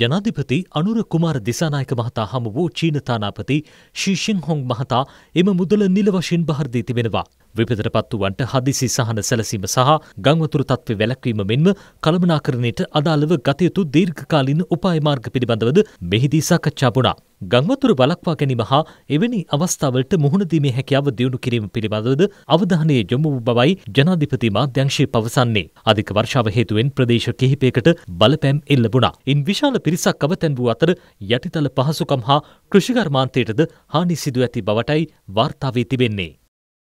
ජනාධිපති අනුර කුමාර දිසානායක මහතා හමු වූ චීන තානාපති ශී ෂිංහොන් මහතා එම මුදල නිල වශයෙන් භාරදී තිබෙනවා. විපතට පත් වූවන්ට හදිසි සහන සැලසීම සහ ගංවතුර තත්ත්ව වැළැක්වීම මෙන්ම කළමනාකරණයට අදාළව ගතයුතු දීර්ඝකාලීන උපාය මාර්ග පිළිබඳවද මෙහිදී සාකච්ඡා වුණා. ගංවතුර වලක්වා ගැනීම හා එවැනි අවස්ථාවලට මුහුණදීමේ හැකියාව දියුණු කිරීම පිළිබඳවද අවධානය යොමු වූ බවයි ජනාධිපති මාධ්‍යංශය පවසන්නේ. අධික වර්ෂාව හේතුවෙන් ප්‍රදේශ කිහිපයකට බලපෑම් එල්ල වුණා. ඉන් විශාල පිරිසක් අවතැන් වූ අතර යටිතල පහසුකම් හා කෘෂිකර්මාන්තයටද හානි සිදු ඇති බවටයි වාර්තාවේ තිබෙන්නේ.